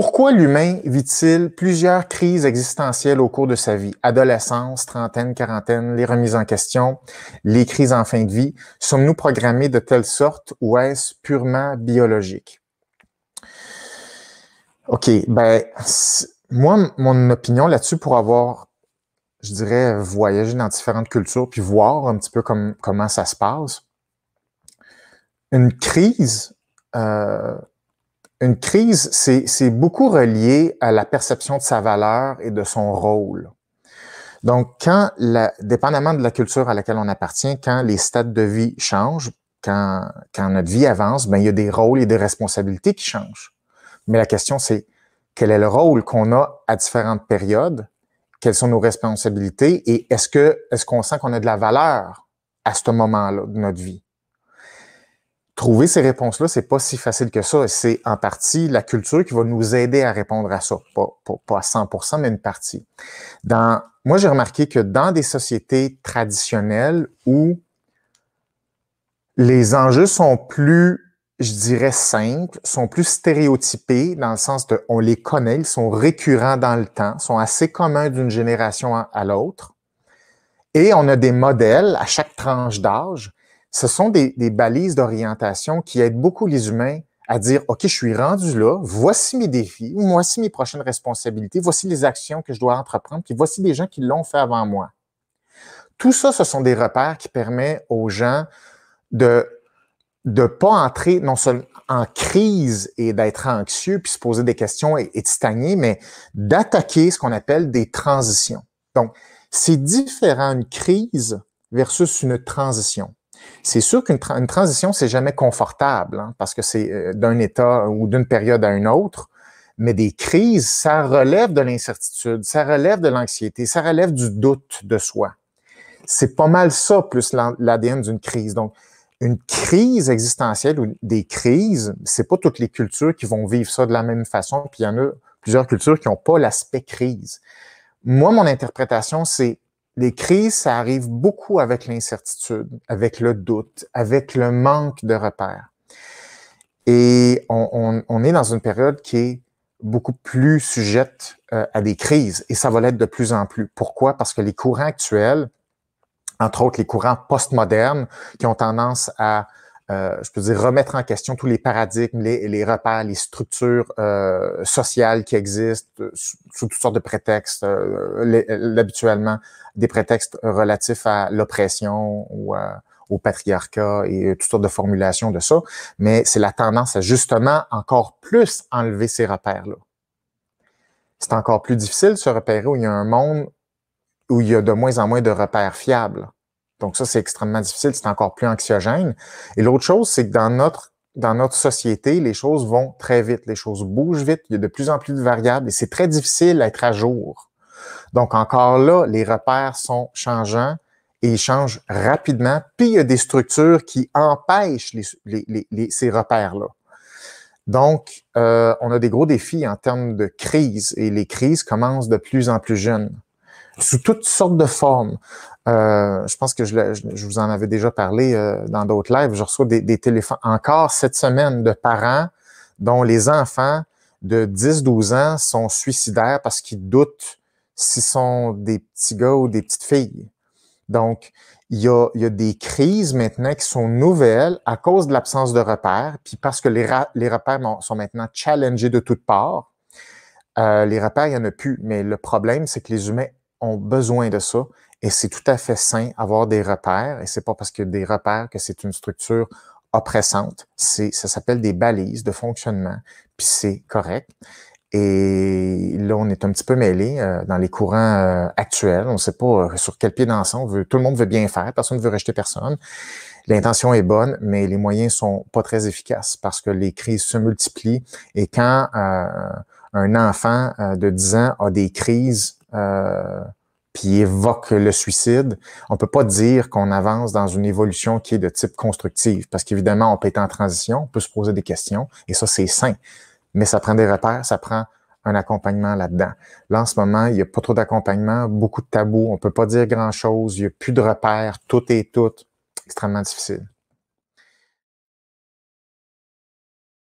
Pourquoi l'humain vit-il plusieurs crises existentielles au cours de sa vie? Adolescence, trentaine, quarantaine, les remises en question, les crises en fin de vie. Sommes-nous programmés de telle sorte ou est-ce purement biologique? OK, ben, moi, mon opinion là-dessus pour avoir, je dirais, voyagé dans différentes cultures puis voir un petit peu comme, comment ça se passe, une crise, euh, une crise, c'est beaucoup relié à la perception de sa valeur et de son rôle. Donc, quand, dépendamment de la culture à laquelle on appartient, quand les stades de vie changent, quand, quand notre vie avance, ben, il y a des rôles et des responsabilités qui changent. Mais la question, c'est quel est le rôle qu'on a à différentes périodes? Quelles sont nos responsabilités? Et est-ce que, est-ce qu'on sent qu'on a de la valeur à ce moment-là de notre vie? trouver ces réponses-là, c'est pas si facile que ça. C'est en partie la culture qui va nous aider à répondre à ça. Pas, pas, à 100%, mais une partie. Dans, moi, j'ai remarqué que dans des sociétés traditionnelles où les enjeux sont plus, je dirais, simples, sont plus stéréotypés dans le sens de, on les connaît, ils sont récurrents dans le temps, sont assez communs d'une génération à l'autre. Et on a des modèles à chaque tranche d'âge ce sont des, balises d'orientation qui aident beaucoup les humains à dire, OK, je suis rendu là, voici mes défis, voici mes prochaines responsabilités, voici les actions que je dois entreprendre, puis voici des gens qui l'ont fait avant moi. Tout ça, ce sont des repères qui permettent aux gens de ne pas entrer non seulement en crise et d'être anxieux, puis se poser des questions et, et de stagner, mais d'attaquer ce qu'on appelle des transitions. Donc, c'est différent une crise versus une transition. C'est sûr qu'une transition, c'est jamais confortable, hein, parce que c'est euh, d'un état ou d'une période à une autre. Mais des crises, ça relève de l'incertitude, ça relève de l'anxiété, ça relève du doute de soi. C'est pas mal ça, plus l'ADN d'une crise. Donc, une crise existentielle ou des crises, c'est pas toutes les cultures qui vont vivre ça de la même façon, puis il y en a plusieurs cultures qui n'ont pas l'aspect crise. Moi, mon interprétation, c'est les crises, ça arrive beaucoup avec l'incertitude, avec le doute, avec le manque de repères. Et on, est dans une période qui est beaucoup plus sujette euh, à des crises et ça va l'être de plus en plus. Pourquoi? Parce que les courants actuels, entre autres les courants postmodernes qui ont tendance à euh, je peux dire, remettre en question tous les paradigmes, les, les repères, les structures euh, sociales qui existent euh, sous, toutes sortes de prétextes, habituellement des prétextes relatifs à l'oppression ou au patriarcat et toutes sortes de formulations de ça, mais c'est la tendance à justement encore plus enlever ces repères-là. C'est encore plus difficile de se repérer où il y a un monde où il y a de moins en moins de repères fiables donc ça, c'est extrêmement difficile, c'est encore plus anxiogène. Et l'autre chose, c'est que dans notre dans notre société, les choses vont très vite, les choses bougent vite, il y a de plus en plus de variables et c'est très difficile d'être à jour. Donc encore là, les repères sont changeants et ils changent rapidement. Puis il y a des structures qui empêchent les, les, ces repères-là. Donc, euh, on a des gros défis en termes de crise et les crises commencent de plus en plus jeunes, sous toutes sortes de formes. Euh, je pense que je, vous en avais déjà parlé euh, dans d'autres lives. Je reçois des, téléphones encore cette semaine de parents dont les enfants de 10-12 ans sont suicidaires parce qu'ils doutent s'ils sont des petits gars ou des petites filles. Donc, il y a, des crises maintenant qui sont nouvelles à cause de l'absence de repères, puis parce que les, repères sont maintenant challengés de toutes parts. Euh, les repères, il n'y en a plus, mais le problème, c'est que les humains ont besoin de ça et c'est tout à fait sain avoir des repères. Et c'est pas parce que des repères que c'est une structure oppressante. C'est, ça s'appelle des balises de fonctionnement. Puis c'est correct. Et là, on est un petit peu mêlé euh, dans les courants euh, actuels. On ne sait pas euh, sur quel pied danser. On veut, tout le monde veut bien faire. Personne ne veut rejeter personne. L'intention est bonne, mais les moyens sont pas très efficaces parce que les crises se multiplient. Et quand un enfant de 10 ans a des crises qui évoque le suicide, on peut pas dire qu'on avance dans une évolution qui est de type constructive, parce qu'évidemment, on peut être en transition, on peut se poser des questions, et ça, c'est sain. Mais ça prend des repères, ça prend un accompagnement là-dedans. Là, en ce moment, il n'y a pas trop d'accompagnement, beaucoup de tabous, on peut pas dire grand-chose, il n'y a plus de repères, tout est tout, extrêmement difficile.